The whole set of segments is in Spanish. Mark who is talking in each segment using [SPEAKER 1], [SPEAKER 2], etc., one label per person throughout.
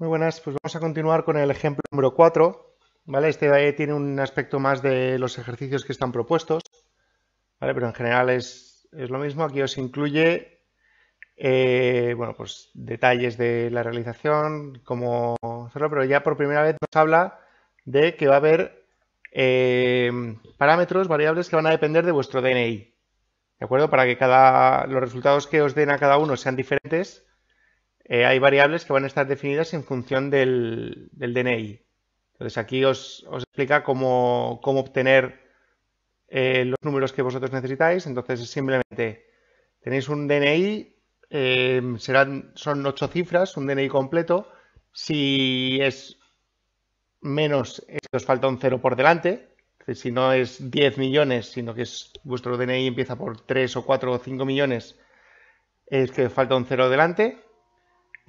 [SPEAKER 1] Muy buenas, pues vamos a continuar con el ejemplo número 4. ¿vale? Este tiene un aspecto más de los ejercicios que están propuestos, ¿vale? pero en general es, lo mismo. Aquí os incluye eh, bueno, pues, detalles de la realización, cómo hacerlo, pero ya por primera vez nos habla de que va a haber eh, parámetros, variables que van a depender de vuestro DNI. ¿De acuerdo? Para que cada, los resultados que os den a cada uno sean diferentes eh, hay variables que van a estar definidas en función del, DNI. Entonces aquí os, explica cómo, obtener eh, los números que vosotros necesitáis. Entonces simplemente tenéis un DNI, eh, serán, son ocho cifras, un DNI completo. Si es menos, os falta un cero por delante. Si no es 10 millones, sino que es, vuestro DNI empieza por 3 o 4 o 5 millones, es que falta un cero delante.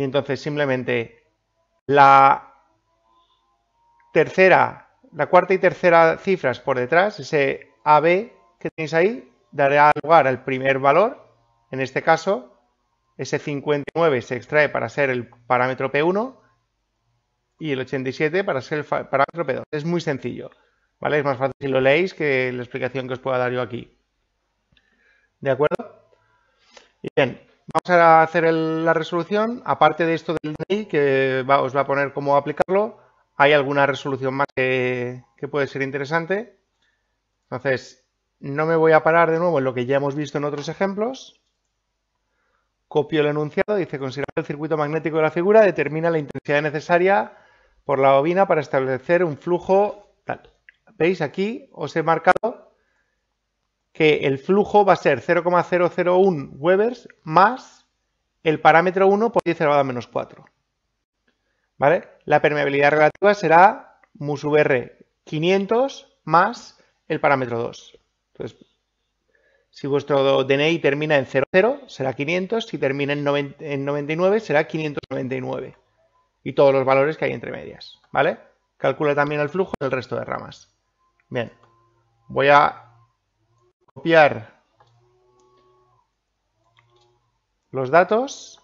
[SPEAKER 1] Y entonces simplemente la tercera, la cuarta y tercera cifras por detrás, ese AB que tenéis ahí, dará lugar al primer valor, en este caso, ese 59 se extrae para ser el parámetro P1 y el 87 para ser el parámetro P2. Es muy sencillo, ¿vale? Es más fácil si lo leéis que la explicación que os pueda dar yo aquí. ¿De acuerdo? Y bien, vamos a hacer la resolución. Aparte de esto del DNI, que os va a poner cómo aplicarlo, hay alguna resolución más que, puede ser interesante. Entonces, no me voy a parar de nuevo en lo que ya hemos visto en otros ejemplos. Copio el enunciado, dice considerando el circuito magnético de la figura, determina la intensidad necesaria por la bobina para establecer un flujo tal. ¿Veis? Aquí os he marcado que el flujo va a ser 0,001 Webers más el parámetro 1 por 10 elevado a menos 4. ¿Vale? La permeabilidad relativa será mu 500 más el parámetro 2. Entonces, si vuestro DNI termina en 00, será 500. Si termina en, en 99, será 599. Y todos los valores que hay entre medias. ¿Vale? Calcula también el flujo del resto de ramas. Bien. Voy a copiar los datos.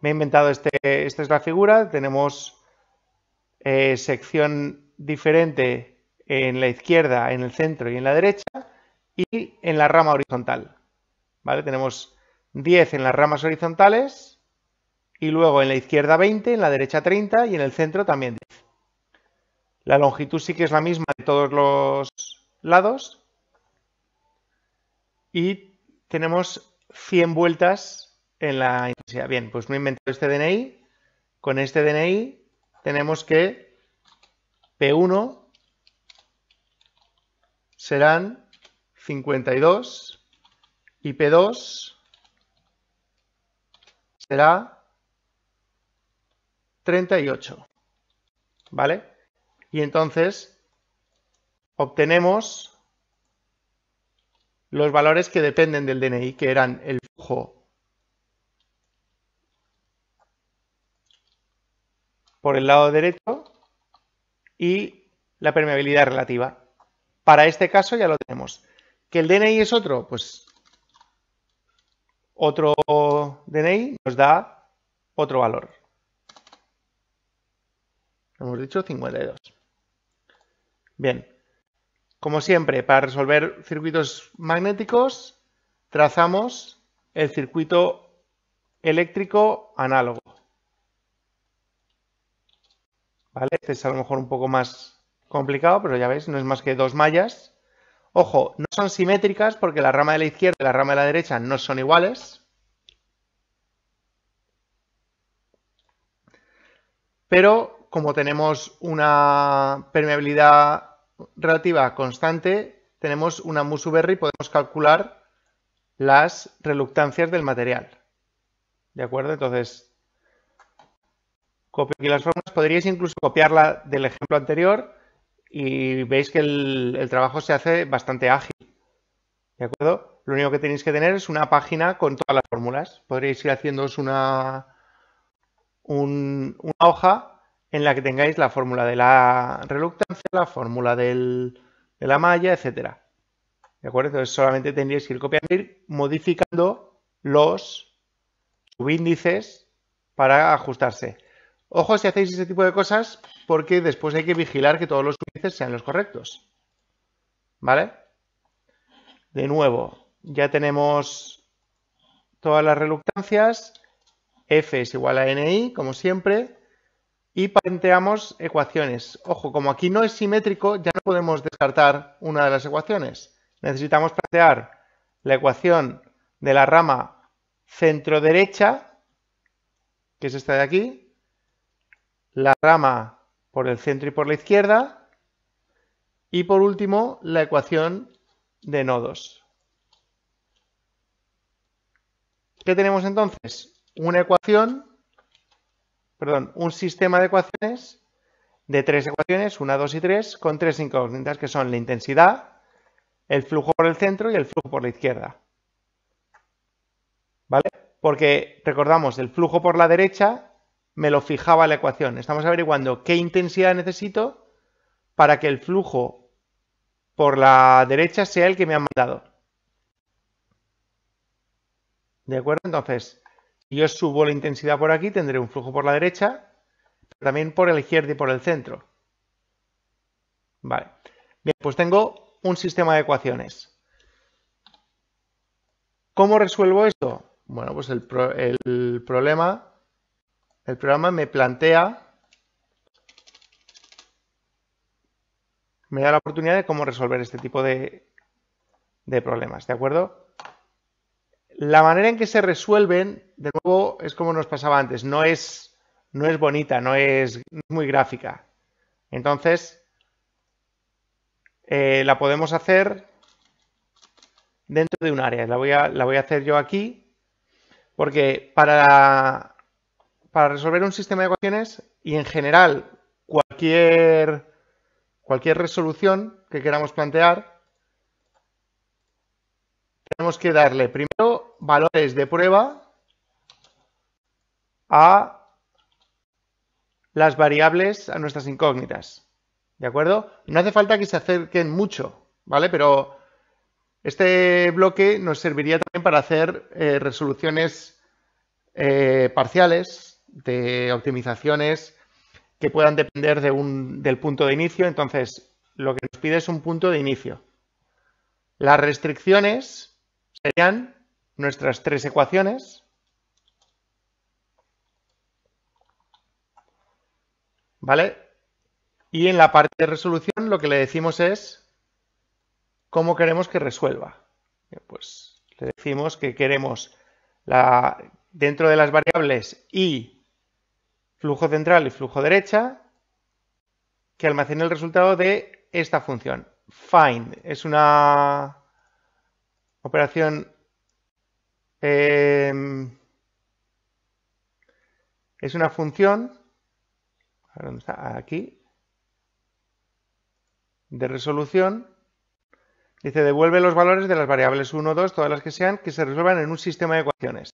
[SPEAKER 1] Me he inventado este, esta es la figura, tenemos eh, sección diferente en la izquierda, en el centro y en la derecha y en la rama horizontal. ¿vale? Tenemos 10 en las ramas horizontales y luego en la izquierda 20, en la derecha 30 y en el centro también 10. La longitud sí que es la misma de todos los lados, y tenemos 100 vueltas en la intensidad. Bien, pues me he inventado este DNI. Con este DNI tenemos que P1 serán 52 y P2 será 38. ¿Vale? Y entonces obtenemos los valores que dependen del DNI, que eran el flujo por el lado derecho y la permeabilidad relativa. Para este caso ya lo tenemos. ¿Que el DNI es otro? Pues otro DNI nos da otro valor. Hemos dicho 52. Bien. Como siempre, para resolver circuitos magnéticos, trazamos el circuito eléctrico análogo. ¿Vale? Este es a lo mejor un poco más complicado, pero ya veis, no es más que dos mallas. Ojo, no son simétricas porque la rama de la izquierda y la rama de la derecha no son iguales. Pero como tenemos una permeabilidad relativa constante tenemos una musu y podemos calcular las reluctancias del material. ¿De acuerdo? Entonces, copio aquí las fórmulas. Podríais incluso copiarla del ejemplo anterior y veis que el, trabajo se hace bastante ágil. ¿De acuerdo? Lo único que tenéis que tener es una página con todas las fórmulas. Podríais ir haciéndoos una, una hoja en la que tengáis la fórmula de la reluctancia, la fórmula de la malla, etcétera. ¿De acuerdo? Entonces solamente tendríais que ir copiando y modificando los subíndices para ajustarse. Ojo si hacéis ese tipo de cosas porque después hay que vigilar que todos los subíndices sean los correctos. ¿Vale? De nuevo, ya tenemos todas las reluctancias. F es igual a NI, como siempre y planteamos ecuaciones. Ojo, como aquí no es simétrico, ya no podemos descartar una de las ecuaciones. Necesitamos plantear la ecuación de la rama centro-derecha, que es esta de aquí, la rama por el centro y por la izquierda, y por último la ecuación de nodos. ¿Qué tenemos entonces? Una ecuación perdón, un sistema de ecuaciones de tres ecuaciones, una, dos y tres, con tres incógnitas que son la intensidad, el flujo por el centro y el flujo por la izquierda. ¿Vale? Porque recordamos, el flujo por la derecha me lo fijaba la ecuación. Estamos averiguando qué intensidad necesito para que el flujo por la derecha sea el que me han mandado. ¿De acuerdo? Entonces, yo subo la intensidad por aquí, tendré un flujo por la derecha, pero también por la izquierda y por el centro. Vale. Bien, pues tengo un sistema de ecuaciones. ¿Cómo resuelvo esto? Bueno, pues el, problema, el programa me plantea, me da la oportunidad de cómo resolver este tipo de problemas, ¿de acuerdo? La manera en que se resuelven, de nuevo, es como nos pasaba antes, no es, no es bonita, no es, muy gráfica. Entonces, eh, la podemos hacer dentro de un área. La voy a, la voy a hacer yo aquí, porque para, para resolver un sistema de ecuaciones y en general cualquier, cualquier resolución que queramos plantear, tenemos que darle primero valores de prueba a las variables, a nuestras incógnitas. ¿De acuerdo? No hace falta que se acerquen mucho, ¿vale? Pero este bloque nos serviría también para hacer eh, resoluciones eh, parciales de optimizaciones que puedan depender de del punto de inicio. Entonces, lo que nos pide es un punto de inicio. Las restricciones serían nuestras tres ecuaciones. ¿Vale? Y en la parte de resolución lo que le decimos es cómo queremos que resuelva. Pues le decimos que queremos la, dentro de las variables y flujo central y flujo derecha que almacene el resultado de esta función. Find es una operación Em, es una función, Aquí, de resolución. Dice, devuelve los valores de las variables 1, 2, todas las que sean, que se resuelvan en un sistema de ecuaciones.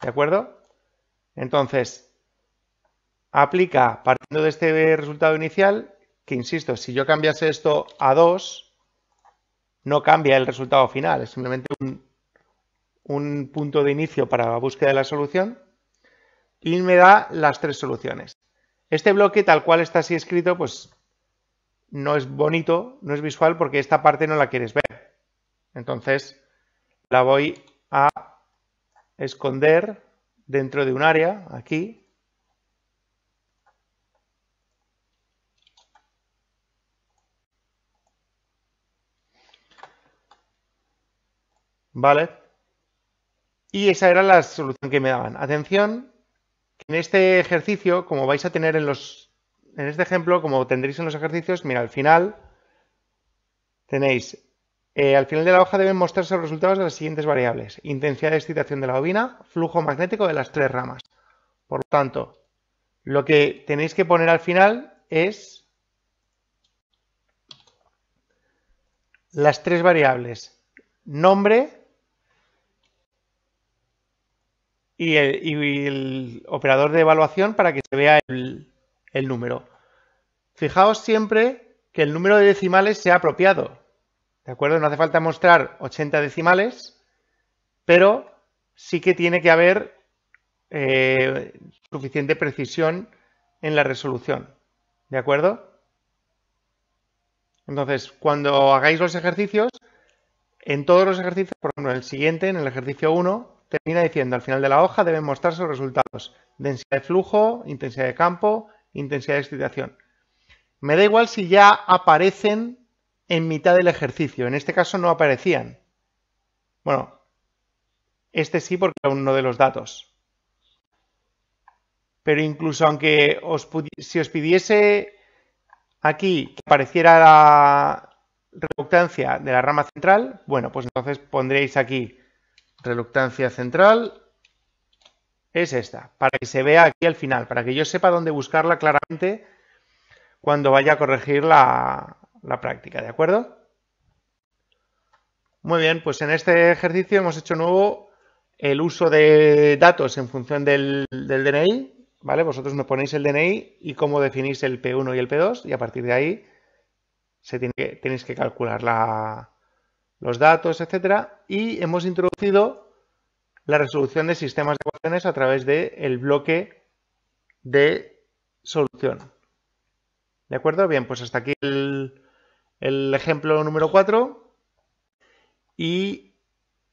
[SPEAKER 1] ¿De acuerdo? Entonces, aplica partiendo de este resultado inicial, que insisto, si yo cambiase esto a 2, no cambia el resultado final, es simplemente un un punto de inicio para la búsqueda de la solución y me da las tres soluciones. Este bloque tal cual está así escrito, pues no es bonito, no es visual porque esta parte no la quieres ver. Entonces la voy a esconder dentro de un área, aquí. ¿Vale? Y esa era la solución que me daban. Atención, en este ejercicio, como vais a tener en los. En este ejemplo, como tendréis en los ejercicios, mira, al final tenéis. Eh, al final de la hoja deben mostrarse los resultados de las siguientes variables: intensidad de excitación de la bobina, flujo magnético de las tres ramas. Por lo tanto, lo que tenéis que poner al final es las tres variables: nombre, y el, operador de evaluación para que se vea el, número. Fijaos siempre que el número de decimales sea apropiado. ¿De acuerdo? No hace falta mostrar 80 decimales, pero sí que tiene que haber eh, suficiente precisión en la resolución. ¿De acuerdo? Entonces, cuando hagáis los ejercicios, en todos los ejercicios, por ejemplo, en el siguiente, en el ejercicio 1, termina diciendo al final de la hoja deben mostrarse sus resultados. Densidad de flujo, intensidad de campo, intensidad de excitación. Me da igual si ya aparecen en mitad del ejercicio. En este caso no aparecían. Bueno, este sí porque era uno de los datos. Pero incluso aunque os si os pidiese aquí que apareciera la reductancia de la rama central, bueno, pues entonces pondréis aquí reluctancia central es esta, para que se vea aquí al final, para que yo sepa dónde buscarla claramente cuando vaya a corregir la, práctica, ¿de acuerdo? Muy bien, pues en este ejercicio hemos hecho nuevo el uso de datos en función del, DNI, ¿vale? Vosotros nos ponéis el DNI y cómo definís el P1 y el P2 y a partir de ahí se tenéis que calcular la, los datos, etcétera, y hemos introducido la resolución de sistemas de ecuaciones a través del bloque de solución. ¿De acuerdo? Bien, pues hasta aquí el, ejemplo número 4 y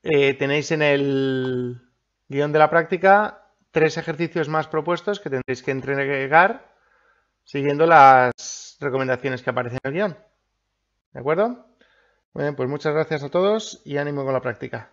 [SPEAKER 1] eh, tenéis en el guión de la práctica tres ejercicios más propuestos que tendréis que entregar siguiendo las recomendaciones que aparecen en el guión. ¿De acuerdo? Bueno, pues muchas gracias a todos y ánimo con la práctica.